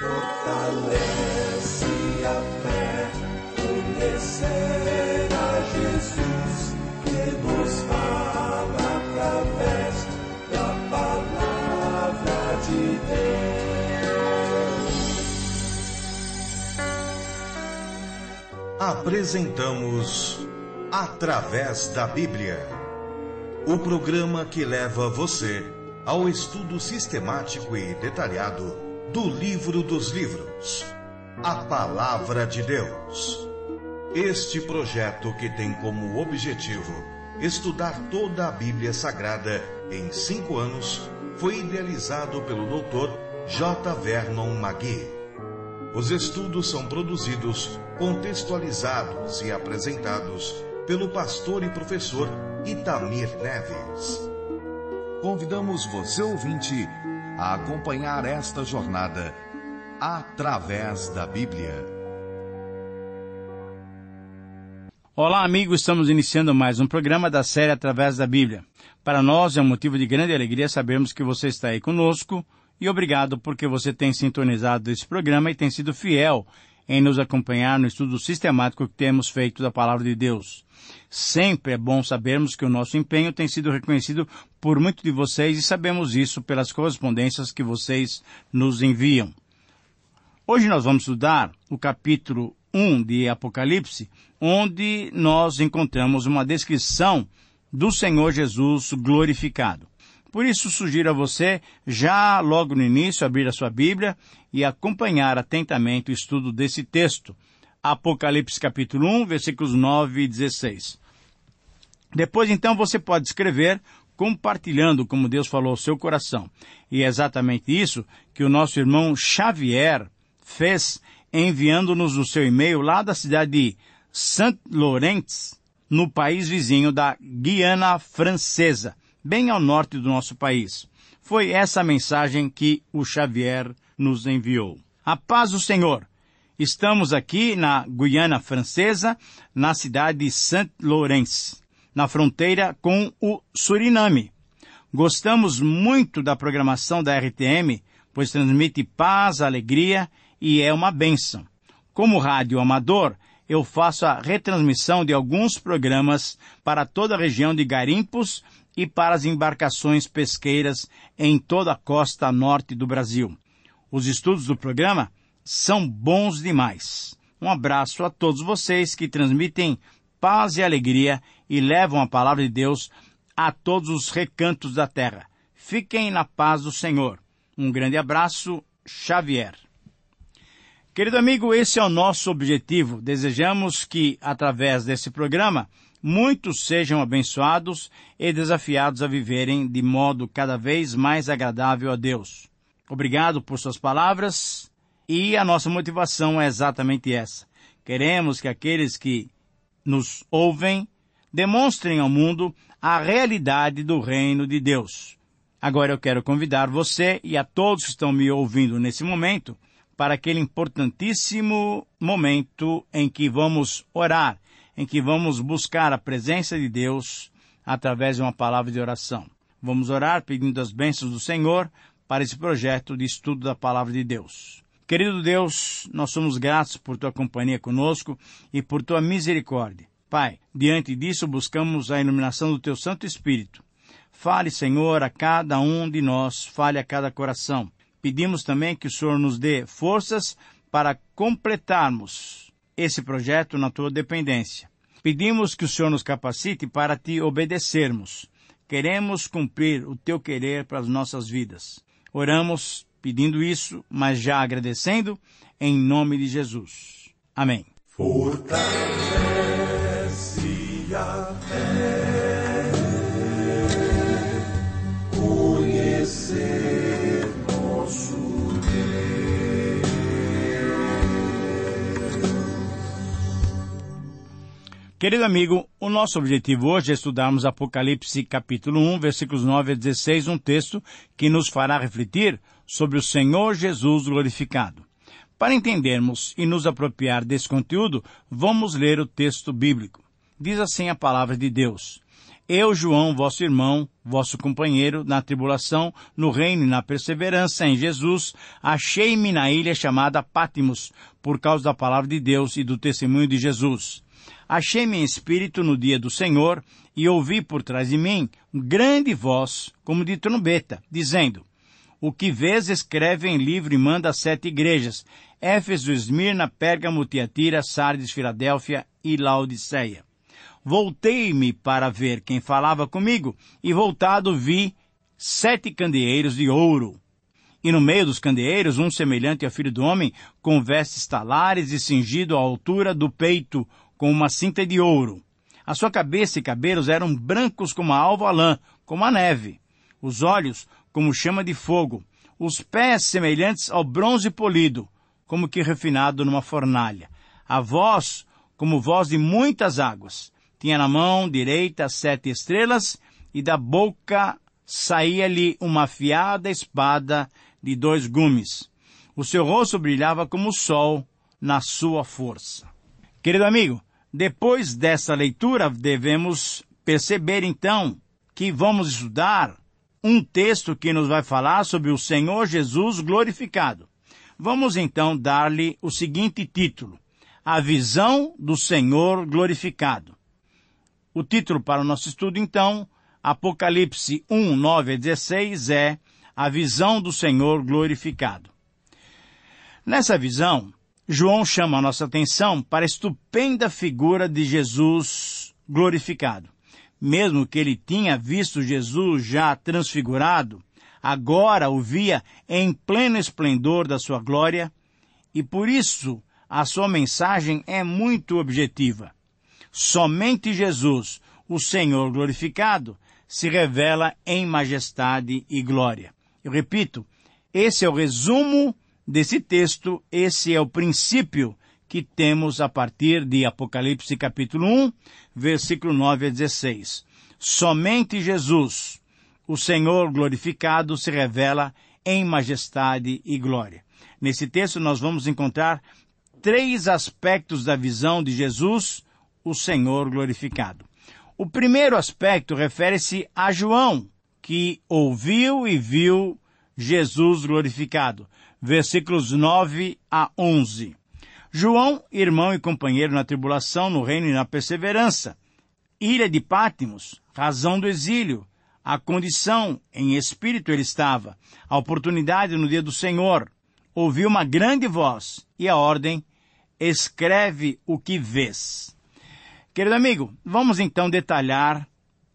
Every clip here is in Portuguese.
Fortalece a fé, conhecer a Jesus que nos fala através da palavra de Deus. Apresentamos Através da Bíblia, o programa que leva você ao estudo sistemático e detalhado do Livro dos Livros, a Palavra de Deus. Este projeto que tem como objetivo estudar toda a Bíblia Sagrada em cinco anos foi idealizado pelo Dr. J. Vernon McGee. Os estudos são produzidos, contextualizados e apresentados pelo pastor e professor Itamir Neves. Convidamos você ouvinte a acompanhar esta jornada através da Bíblia. Olá, amigos, estamos iniciando mais um programa da série Através da Bíblia. Para nós é um motivo de grande alegria sabermos que você está aí conosco e obrigado porque você tem sintonizado esse programa e tem sido fiel em nos acompanhar no estudo sistemático que temos feito da Palavra de Deus. Sempre é bom sabermos que o nosso empenho tem sido reconhecido por muitos de vocês e sabemos isso pelas correspondências que vocês nos enviam. Hoje nós vamos estudar o capítulo 1 de Apocalipse, onde nós encontramos uma descrição do Senhor Jesus glorificado. Por isso, sugiro a você, já logo no início, abrir a sua Bíblia e acompanhar atentamente o estudo desse texto, Apocalipse capítulo 1, versículos 9 e 16. Depois então você pode escrever compartilhando como Deus falou ao seu coração. E é exatamente isso que o nosso irmão Xavier fez enviando-nos o seu e-mail lá da cidade de Saint Laurent, no país vizinho da Guiana Francesa, bem ao norte do nosso país. Foi essa mensagem que o Xavier nos enviou. A paz do Senhor. Estamos aqui na Guiana Francesa, na cidade de Saint-Laurent, na fronteira com o Suriname. Gostamos muito da programação da RTM, pois transmite paz, alegria e é uma bênção. Como rádio amador, eu faço a retransmissão de alguns programas para toda a região de Garimpos e para as embarcações pesqueiras em toda a costa norte do Brasil. Os estudos do programa são bons demais. Um abraço a todos vocês que transmitem paz e alegria e levam a palavra de Deus a todos os recantos da terra. Fiquem na paz do Senhor. Um grande abraço, Xavier. Querido amigo, esse é o nosso objetivo. Desejamos que, através desse programa, muitos sejam abençoados e desafiados a viverem de modo cada vez mais agradável a Deus. Obrigado por suas palavras e a nossa motivação é exatamente essa. Queremos que aqueles que nos ouvem demonstrem ao mundo a realidade do reino de Deus. Agora eu quero convidar você e a todos que estão me ouvindo nesse momento para aquele importantíssimo momento em que vamos orar, em que vamos buscar a presença de Deus através de uma palavra de oração. Vamos orar pedindo as bênçãos do Senhor para esse projeto de estudo da palavra de Deus. Querido Deus, nós somos gratos por tua companhia conosco e por tua misericórdia. Pai, diante disso buscamos a iluminação do teu Santo Espírito. Fale, Senhor, a cada um de nós, fale a cada coração. Pedimos também que o Senhor nos dê forças para completarmos esse projeto na tua dependência. Pedimos que o Senhor nos capacite para te obedecermos. Queremos cumprir o teu querer para as nossas vidas. Oramos pedindo isso, mas já agradecendo, em nome de Jesus. Amém. Fortalece a fé, conhecer nosso Deus. Querido amigo, o nosso objetivo hoje é estudarmos Apocalipse capítulo 1, versículos 9 a 16, um texto que nos fará refletir sobre o Senhor Jesus glorificado. Para entendermos e nos apropriar desse conteúdo, vamos ler o texto bíblico. Diz assim a palavra de Deus. Eu, João, vosso irmão, vosso companheiro, na tribulação, no reino e na perseverança em Jesus, achei-me na ilha chamada Pátimos, por causa da palavra de Deus e do testemunho de Jesus. Achei-me em espírito no dia do Senhor, e ouvi por trás de mim um grande voz, como de trombeta, dizendo, o que vês, escreve em livro e manda às sete igrejas: Éfeso, Esmirna, Pérgamo, Tiatira, Sardes, Filadélfia e Laodiceia. Voltei-me para ver quem falava comigo, e voltado vi sete candeeiros de ouro. E no meio dos candeeiros, um semelhante ao filho do homem, com vestes talares e cingido à altura do peito, com uma cinta de ouro. A sua cabeça e cabelos eram brancos como a alva lã, como a neve. Os olhos como chama de fogo, os pés semelhantes ao bronze polido, como que refinado numa fornalha, a voz como voz de muitas águas. Tinha na mão direita sete estrelas, e da boca saía-lhe uma afiada espada de dois gumes. O seu rosto brilhava como o sol na sua força. Querido amigo, depois dessa leitura devemos perceber então que vamos estudar um texto que nos vai falar sobre o Senhor Jesus glorificado. Vamos então dar-lhe o seguinte título: A visão do Senhor glorificado. O título para o nosso estudo então, Apocalipse 1, 9 a 16 é A visão do Senhor glorificado. Nessa visão, João chama a nossa atenção para a estupenda figura de Jesus glorificado mesmo que ele tinha visto Jesus já transfigurado, agora o via em pleno esplendor da sua glória, e por isso a sua mensagem é muito objetiva. Somente Jesus, o Senhor glorificado, se revela em majestade e glória. Eu repito, esse é o resumo desse texto, esse é o princípio que temos a partir de Apocalipse capítulo 1, versículo 9 a 16. Somente Jesus, o Senhor glorificado, se revela em majestade e glória. Nesse texto nós vamos encontrar três aspectos da visão de Jesus, o Senhor glorificado. O primeiro aspecto refere-se a João, que ouviu e viu Jesus glorificado. Versículos 9 a 11. João, irmão e companheiro na tribulação, no reino e na perseverança. Ilha de Pátimos, razão do exílio, a condição, em espírito ele estava, a oportunidade no dia do Senhor. Ouviu uma grande voz e a ordem, escreve o que vês. Querido amigo, vamos então detalhar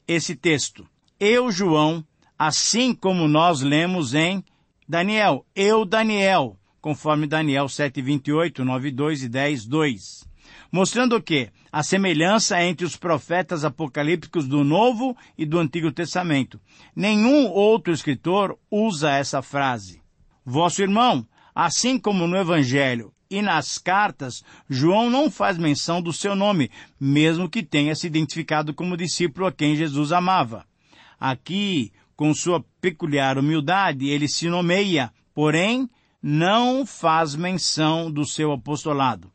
esse texto. Eu, João, assim como nós lemos em Daniel, eu, Daniel, conforme Daniel 7, 28, 9, 2 e 10, 2. Mostrando que a semelhança entre os profetas apocalípticos do Novo e do Antigo Testamento. Nenhum outro escritor usa essa frase. Vosso irmão, assim como no Evangelho e nas cartas, João não faz menção do seu nome, mesmo que tenha se identificado como discípulo a quem Jesus amava. Aqui, com sua peculiar humildade, ele se nomeia, porém, não faz menção do seu apostolado.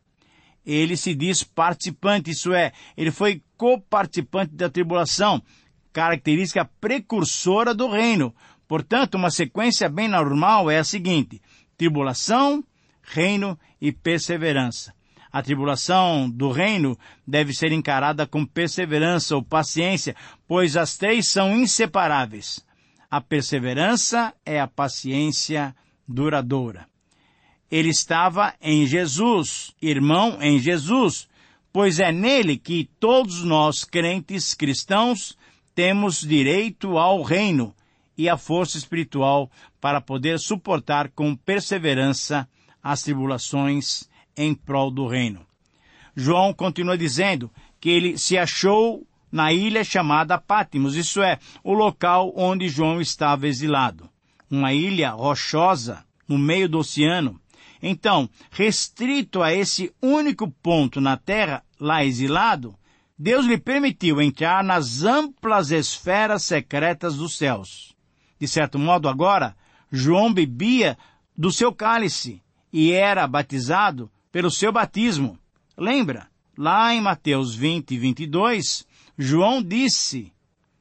Ele se diz participante, isso é, ele foi coparticipante da tribulação, característica precursora do reino. Portanto, uma sequência bem normal é a seguinte: tribulação, reino e perseverança. A tribulação do reino deve ser encarada com perseverança ou paciência, pois as três são inseparáveis. A perseverança é a paciência duradoura. Ele estava em Jesus, irmão em Jesus, pois é nele que todos nós crentes cristãos temos direito ao reino e à força espiritual para poder suportar com perseverança as tribulações em prol do reino. João continua dizendo que ele se achou na ilha chamada Pátimos, isso é, o local onde João estava exilado uma ilha rochosa no meio do oceano. Então, restrito a esse único ponto na terra, lá exilado, Deus lhe permitiu entrar nas amplas esferas secretas dos céus. De certo modo, agora, João bebia do seu cálice e era batizado pelo seu batismo. Lembra? Lá em Mateus 20 e 22, João disse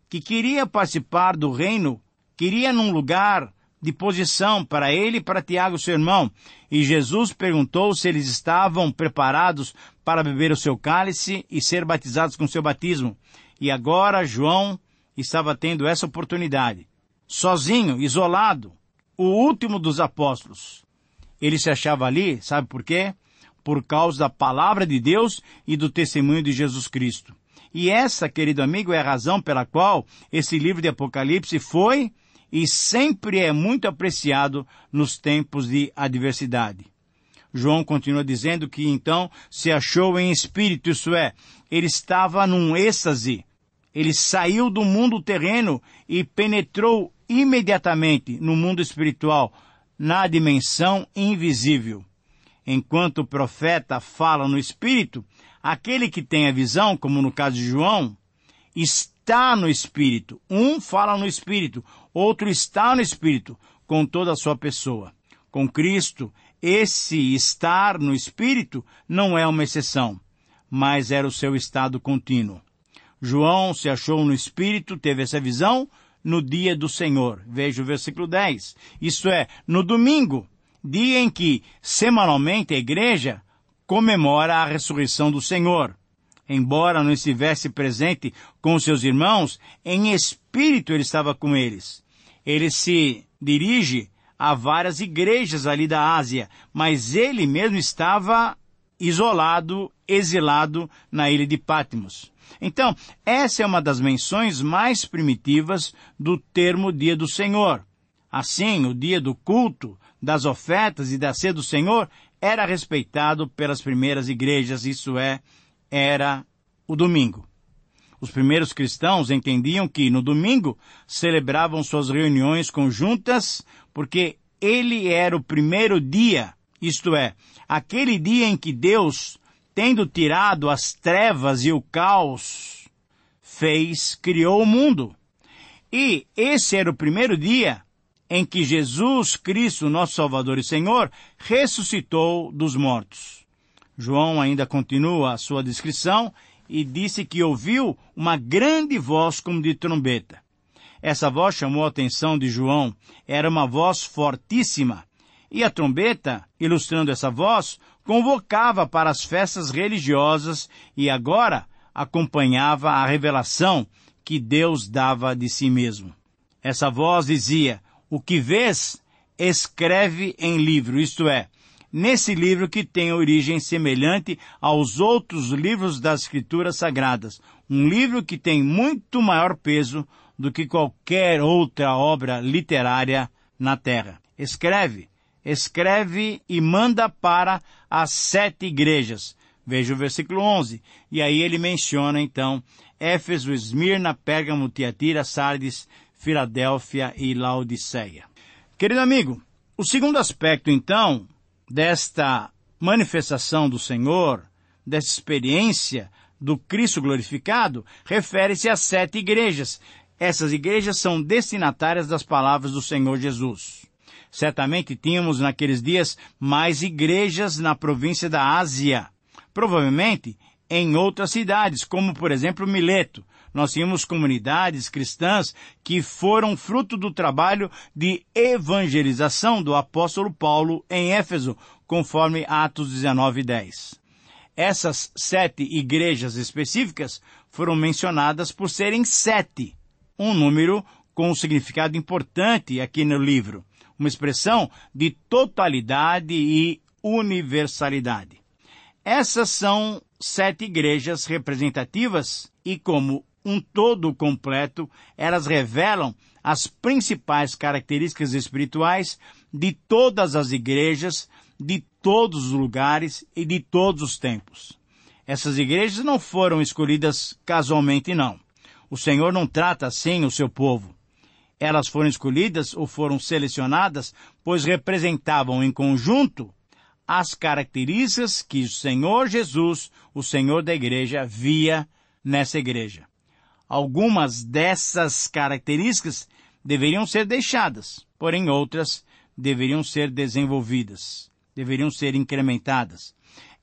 que queria participar do reino queria num lugar de posição para ele e para Tiago, seu irmão. E Jesus perguntou se eles estavam preparados para beber o seu cálice e ser batizados com o seu batismo. E agora João estava tendo essa oportunidade. Sozinho, isolado, o último dos apóstolos. Ele se achava ali, sabe por quê? Por causa da palavra de Deus e do testemunho de Jesus Cristo. E essa, querido amigo, é a razão pela qual esse livro de Apocalipse foi e sempre é muito apreciado nos tempos de adversidade. João continua dizendo que então se achou em espírito, isso é, ele estava num êxtase. Ele saiu do mundo terreno e penetrou imediatamente no mundo espiritual, na dimensão invisível. Enquanto o profeta fala no espírito, aquele que tem a visão, como no caso de João, está no espírito. Um fala no espírito, outro está no Espírito, com toda a sua pessoa. Com Cristo, esse estar no Espírito não é uma exceção, mas era o seu estado contínuo. João se achou no Espírito, teve essa visão no dia do Senhor. Veja o versículo 10. Isto é, no domingo, dia em que, semanalmente, a igreja comemora a ressurreição do Senhor. Embora não estivesse presente com seus irmãos, em espírito ele estava com eles. Ele se dirige a várias igrejas ali da Ásia, mas ele mesmo estava isolado, exilado na ilha de Patmos. Então, essa é uma das menções mais primitivas do termo dia do Senhor. Assim, o dia do culto, das ofertas e da ceia do Senhor era respeitado pelas primeiras igrejas, isso é, era o domingo. Os primeiros cristãos entendiam que no domingo celebravam suas reuniões conjuntas porque ele era o primeiro dia, isto é, aquele dia em que Deus, tendo tirado as trevas e o caos, fez, criou o mundo. E esse era o primeiro dia em que Jesus Cristo, nosso Salvador e Senhor, ressuscitou dos mortos. João ainda continua a sua descrição e disse que ouviu uma grande voz como de trombeta. Essa voz chamou a atenção de João. Era uma voz fortíssima. E a trombeta, ilustrando essa voz, convocava para as festas religiosas e agora acompanhava a revelação que Deus dava de si mesmo. Essa voz dizia: O que vês, escreve em livro, isto é, nesse livro que tem origem semelhante aos outros livros das Escrituras Sagradas, um livro que tem muito maior peso do que qualquer outra obra literária na Terra. Escreve, escreve e manda para as sete igrejas. Veja o versículo 11. E aí ele menciona então Éfeso, Esmirna, Pérgamo, Tiatira, Sardes, Filadélfia e Laodiceia. Querido amigo, o segundo aspecto então desta manifestação do Senhor, desta experiência do Cristo glorificado, refere-se às sete igrejas. Essas igrejas são destinatárias das palavras do Senhor Jesus. Certamente tínhamos naqueles dias mais igrejas na província da Ásia, provavelmente em outras cidades, como por exemplo Mileto, nós tínhamos comunidades cristãs que foram fruto do trabalho de evangelização do apóstolo Paulo em Éfeso, conforme Atos 19, 10. Essas sete igrejas específicas foram mencionadas por serem sete, um número com um significado importante aqui no livro, uma expressão de totalidade e universalidade. Essas são sete igrejas representativas e, como um todo completo, elas revelam as principais características espirituais de todas as igrejas, de todos os lugares e de todos os tempos. Essas igrejas não foram escolhidas casualmente, não. O Senhor não trata assim o seu povo. Elas foram escolhidas ou foram selecionadas, pois representavam em conjunto as características que o Senhor Jesus, o Senhor da igreja, via nessa igreja. Algumas dessas características deveriam ser deixadas, porém outras deveriam ser desenvolvidas, deveriam ser incrementadas.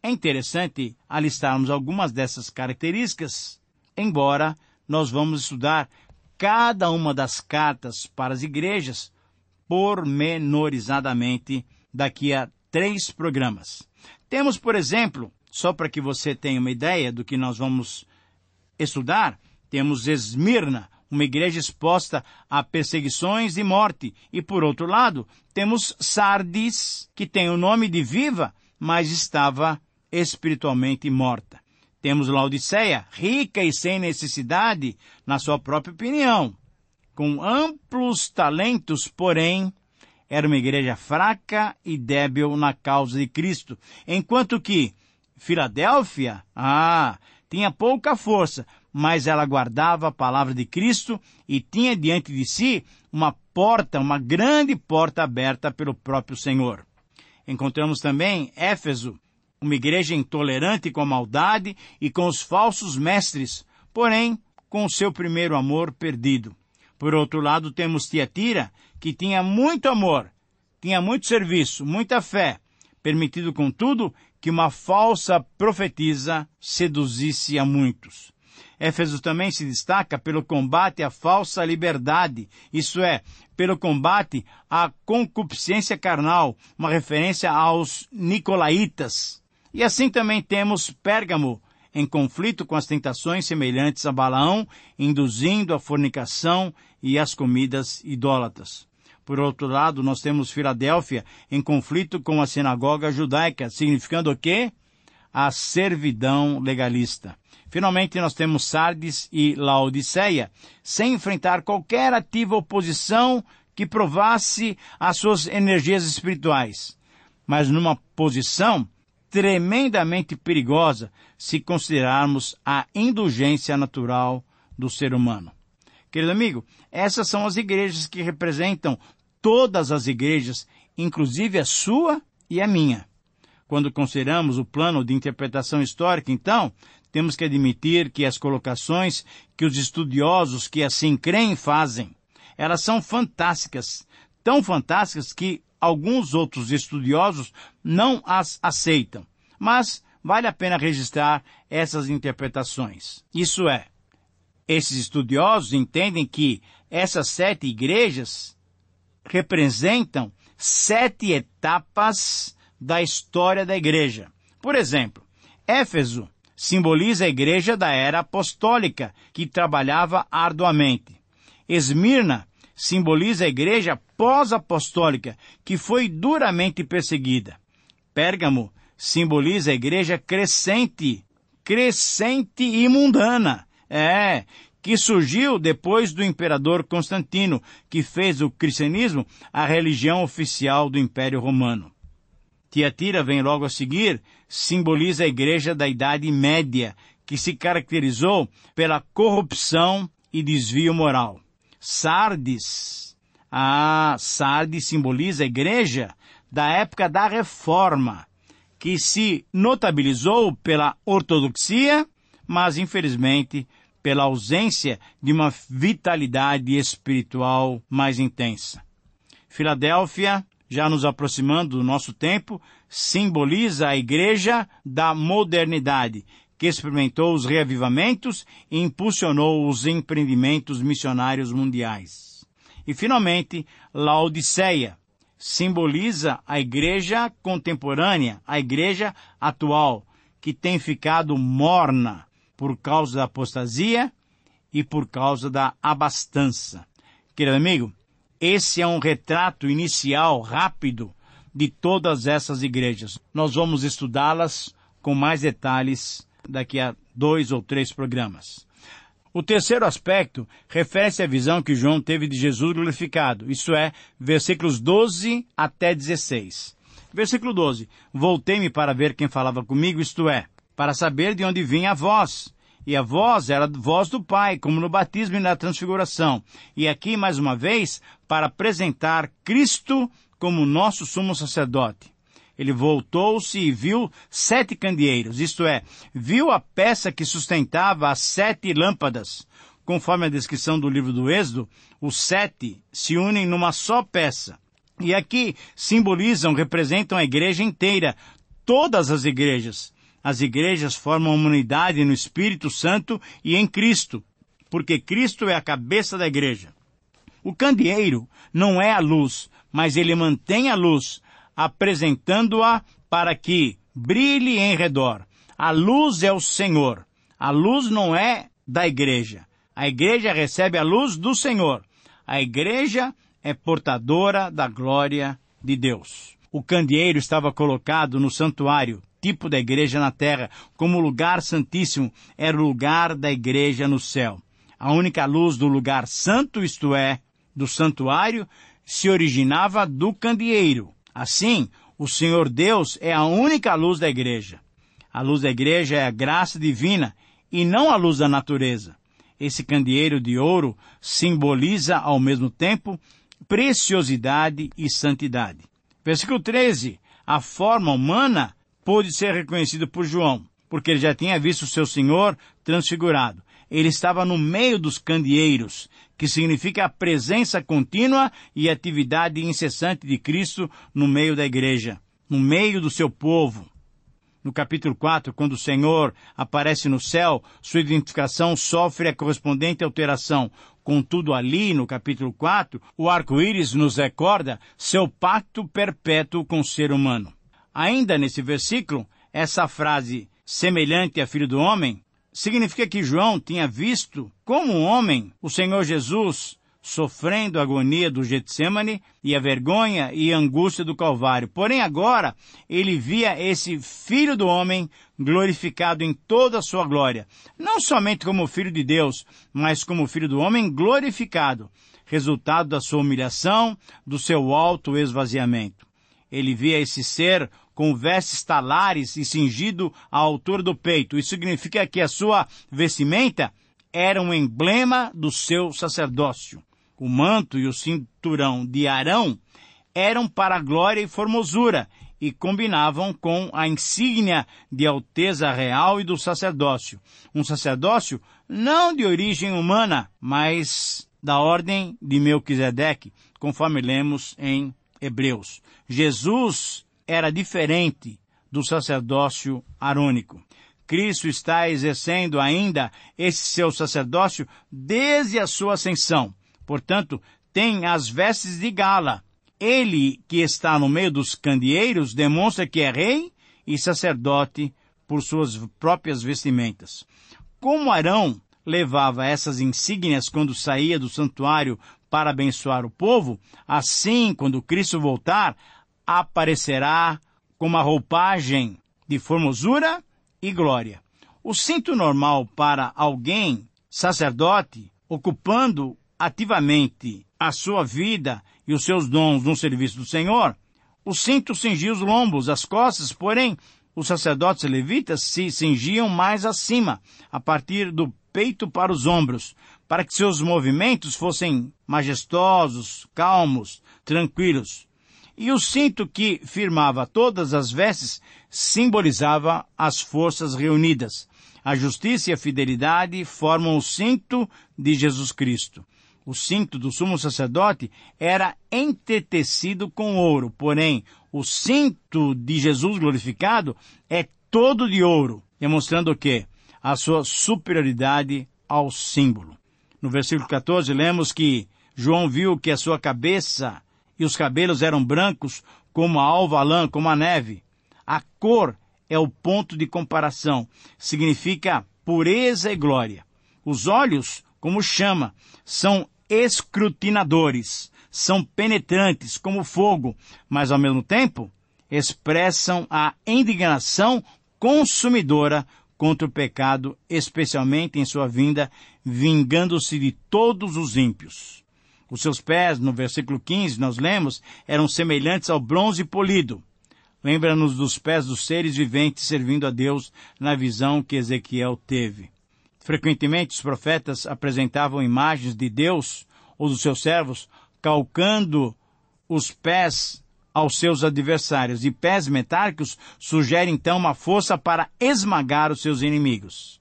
É interessante alistarmos algumas dessas características, embora nós vamos estudar cada uma das cartas para as igrejas pormenorizadamente daqui a três programas. Temos, por exemplo, só para que você tenha uma ideia do que nós vamos estudar, temos Esmirna, uma igreja exposta a perseguições e morte. E por outro lado, temos Sardes, que tem o nome de viva, mas estava espiritualmente morta. Temos Laodiceia, rica e sem necessidade, na sua própria opinião, com amplos talentos, porém, era uma igreja fraca e débil na causa de Cristo, enquanto que Filadélfia, ah, tinha pouca força, mas ela guardava a palavra de Cristo e tinha diante de si uma porta, uma grande porta aberta pelo próprio Senhor. Encontramos também Éfeso, uma igreja intolerante com a maldade e com os falsos mestres, porém com o seu primeiro amor perdido. Por outro lado, temos Tiatira, que tinha muito amor, tinha muito serviço, muita fé, permitido, contudo, que uma falsa profetisa seduzisse a muitos. Éfeso também se destaca pelo combate à falsa liberdade, isto é, pelo combate à concupiscência carnal, uma referência aos nicolaítas. E assim também temos Pérgamo, em conflito com as tentações semelhantes a Balaão, induzindo a fornicação e as comidas idólatras. Por outro lado, nós temos Filadélfia em conflito com a sinagoga judaica, significando o quê? A servidão legalista. Finalmente, nós temos Sardes e Laodiceia, sem enfrentar qualquer ativa oposição que provasse as suas energias espirituais, mas numa posição tremendamente perigosa se considerarmos a indulgência natural do ser humano. Querido amigo, essas são as igrejas que representam todas as igrejas, inclusive a sua e a minha. Quando consideramos o plano de interpretação histórica, então, temos que admitir que as colocações que os estudiosos que assim creem fazem, elas são fantásticas, tão fantásticas que alguns outros estudiosos não as aceitam. Mas vale a pena registrar essas interpretações. Isso é, esses estudiosos entendem que essas sete igrejas representam sete etapas da história da igreja. Por exemplo, Éfeso simboliza a igreja da era apostólica, que trabalhava arduamente. Esmirna simboliza a igreja pós-apostólica, que foi duramente perseguida. Pérgamo simboliza a igreja crescente, crescente e mundana, é, que surgiu depois do imperador Constantino, que fez o cristianismo a religião oficial do Império Romano. Tiatira vem logo a seguir, simboliza a igreja da Idade Média, que se caracterizou pela corrupção e desvio moral. Sardes, a ah, Sardes simboliza a igreja da época da Reforma, que se notabilizou pela ortodoxia, mas infelizmente pela ausência de uma vitalidade espiritual mais intensa. Filadélfia, já nos aproximando do nosso tempo, simboliza a igreja da modernidade, que experimentou os reavivamentos e impulsionou os empreendimentos missionários mundiais. E finalmente, Laodiceia simboliza a igreja contemporânea, a igreja atual, que tem ficado morna, por causa da apostasia e por causa da abastança. Querido amigo, esse é um retrato inicial rápido de todas essas igrejas. Nós vamos estudá-las com mais detalhes daqui a dois ou três programas. O terceiro aspecto refere-se à visão que João teve de Jesus glorificado, isso é, versículos 12 até 16. Versículo 12: Voltei-me para ver quem falava comigo, isto é, para saber de onde vinha a voz. E a voz era a voz do Pai, como no batismo e na transfiguração. E aqui, mais uma vez, para apresentar Cristo como nosso sumo sacerdote. Ele voltou-se e viu sete candeeiros, isto é, viu a peça que sustentava as sete lâmpadas. Conforme a descrição do livro do Êxodo, os sete se unem numa só peça. E aqui simbolizam, representam a igreja inteira, todas as igrejas. As igrejas formam uma unidade no Espírito Santo e em Cristo, porque Cristo é a cabeça da igreja. O candeeiro não é a luz, mas ele mantém a luz, apresentando-a para que brilhe em redor. A luz é o Senhor. A luz não é da igreja. A igreja recebe a luz do Senhor. A igreja é portadora da glória de Deus. O candeeiro estava colocado no santuário, tipo da igreja na terra, como o lugar santíssimo era o lugar da igreja no céu. A única luz do lugar santo, isto é, do santuário, se originava do candeeiro. Assim, o Senhor Deus é a única luz da igreja. A luz da igreja é a graça divina e não a luz da natureza. Esse candeeiro de ouro simboliza ao mesmo tempo preciosidade e santidade. Versículo 13. A forma humana pôde ser reconhecida por João, porque ele já tinha visto o seu Senhor transfigurado. Ele estava no meio dos candeeiros, que significa a presença contínua e atividade incessante de Cristo no meio da igreja, no meio do seu povo. No capítulo 4, quando o Senhor aparece no céu, sua identificação sofre a correspondente alteração. Contudo, ali no capítulo 4, o arco-íris nos recorda seu pacto perpétuo com o ser humano. Ainda nesse versículo, essa frase semelhante a filho do homem significa que João tinha visto como homem o Senhor Jesus sofrendo a agonia do Getsemane e a vergonha e angústia do Calvário. Porém agora ele via esse Filho do Homem glorificado em toda a sua glória, não somente como Filho de Deus, mas como Filho do Homem glorificado, resultado da sua humilhação, do seu alto esvaziamento. Ele via esse ser com vestes talares e cingido à altura do peito. Isso significa que a sua vestimenta era um emblema do seu sacerdócio o manto e o cinturão de Arão eram para glória e formosura e combinavam com a insígnia de alteza real e do sacerdócio. Um sacerdócio não de origem humana, mas da ordem de Melquisedeque, conforme lemos em Hebreus. Jesus era diferente do sacerdócio arônico. Cristo está exercendo ainda esse seu sacerdócio desde a sua ascensão. Portanto, tem as vestes de gala. Ele que está no meio dos candeeiros demonstra que é rei e sacerdote por suas próprias vestimentas. Como Arão levava essas insígnias quando saía do santuário para abençoar o povo, assim, quando Cristo voltar, aparecerá com uma roupagem de formosura e glória. O cinto normal para alguém sacerdote ocupando ativamente a sua vida e os seus dons no serviço do Senhor, o cinto cingia os lombos, as costas, porém, os sacerdotes levitas se cingiam mais acima, a partir do peito para os ombros, para que seus movimentos fossem majestosos, calmos, tranquilos. E o cinto que firmava todas as vestes simbolizava as forças reunidas. A justiça e a fidelidade formam o cinto de Jesus Cristo. O cinto do sumo sacerdote era entretecido com ouro, porém, o cinto de Jesus glorificado é todo de ouro, demonstrando o quê? A sua superioridade ao símbolo. No versículo 14, lemos que João viu que a sua cabeça e os cabelos eram brancos como a alva lã, como a neve. A cor é o ponto de comparação, significa pureza e glória. Os olhos como chama, são escrutinadores, são penetrantes como fogo, mas ao mesmo tempo expressam a indignação consumidora contra o pecado, especialmente em sua vinda, vingando-se de todos os ímpios. Os seus pés, no versículo 15, nós lemos, eram semelhantes ao bronze polido. Lembra-nos dos pés dos seres viventes servindo a Deus na visão que Ezequiel teve. Frequentemente, os profetas apresentavam imagens de Deus ou dos seus servos, calcando os pés aos seus adversários, e pés metálicos sugerem então uma força para esmagar os seus inimigos.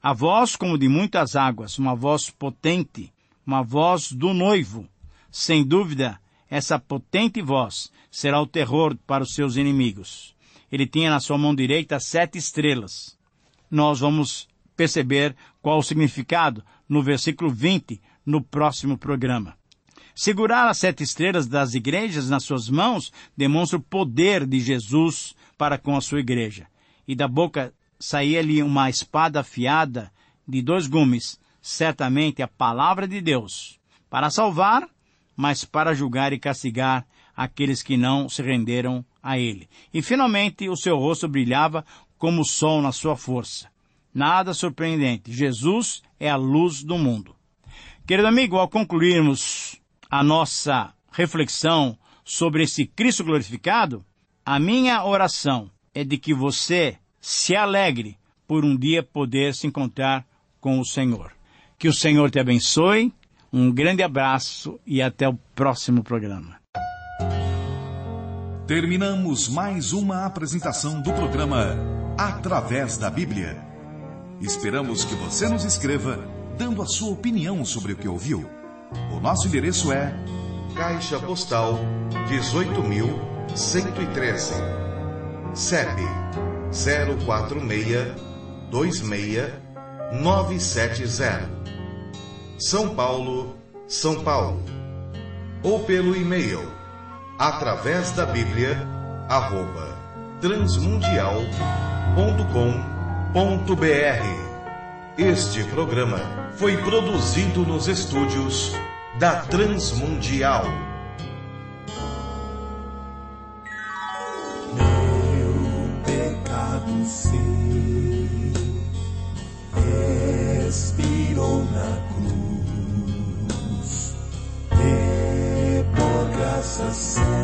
A voz como de muitas águas, uma voz potente, uma voz do noivo. Sem dúvida, essa potente voz será o terror para os seus inimigos. Ele tinha na sua mão direita sete estrelas. Nós vamos perceber qual o significado no versículo 20, no próximo programa. Segurar as sete estrelas das igrejas nas suas mãos demonstra o poder de Jesus para com a sua igreja. E da boca saía-lhe uma espada afiada de dois gumes, certamente a palavra de Deus, para salvar, mas para julgar e castigar aqueles que não se renderam a ele. E finalmente o seu rosto brilhava como o sol na sua força. Nada surpreendente. Jesus é a luz do mundo. Querido amigo, ao concluirmos a nossa reflexão sobre esse Cristo glorificado, a minha oração é de que você se alegre por um dia poder se encontrar com o Senhor. Que o Senhor te abençoe. Um grande abraço e até o próximo programa. Terminamos mais uma apresentação do programa Através da Bíblia Esperamos que você nos escreva dando a sua opinião sobre o que ouviu. O nosso endereço é Caixa Postal 18113 CEP 046 26970 São Paulo, São Paulo. Ou pelo e-mail através da Bíblia arroba transmundial.com.br br Este programa foi produzido nos estúdios da Transmundial. Meu pecado se expirou na cruz, e por graça